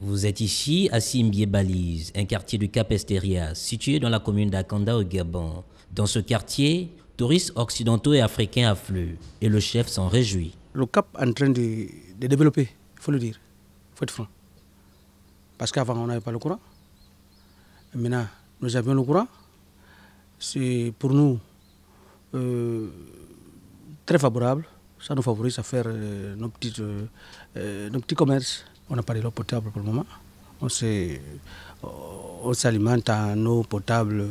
Vous êtes ici à Simbié Balize, un quartier du Cap Estéria, situé dans la commune d'Akanda au Gabon. Dans ce quartier, touristes occidentaux et africains affluent et le chef s'en réjouit. Le Cap est en train de, de développer, il faut le dire, il faut être franc. Parce qu'avant, on n'avait pas le courant. maintenant, nous avions le courant. C'est pour nous euh, très favorable ça nous favorise à faire euh, nos, euh, euh, nos petits commerces. On n'a pas de l'eau potable pour le moment. On s'alimente en eau potable,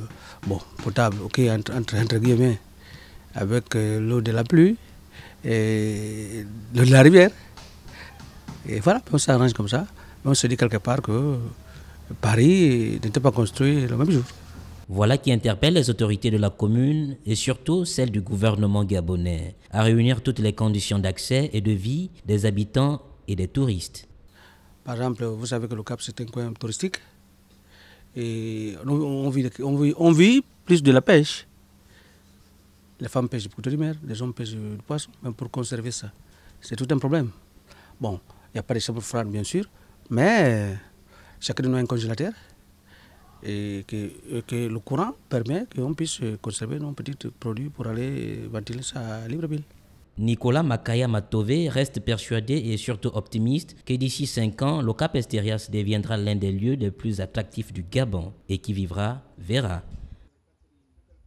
bon, potable, ok, entre, guillemets, avec l'eau de la pluie et de la rivière. Et voilà, on s'arrange comme ça. on se dit quelque part que Paris n'était pas construit le même jour. Voilà qui interpelle les autorités de la commune et surtout celles du gouvernement gabonais à réunir toutes les conditions d'accès et de vie des habitants et des touristes. Par exemple, vous savez que le Cap, c'est un coin touristique et on vit, plus de la pêche. Les femmes pêchent beaucoup de mer, les hommes pêchent du poisson, même pour conserver ça. C'est tout un problème. Bon, il n'y a pas de chambres bien sûr, mais chacun de nous a un congélateur et que, le courant permet qu'on puisse conserver nos petits produits pour aller ventiler ça à Libreville. Nicolas Makaya Matové reste persuadé et surtout optimiste que d'ici 5 ans, le Cap Estérias deviendra l'un des lieux les plus attractifs du Gabon et qui vivra verra.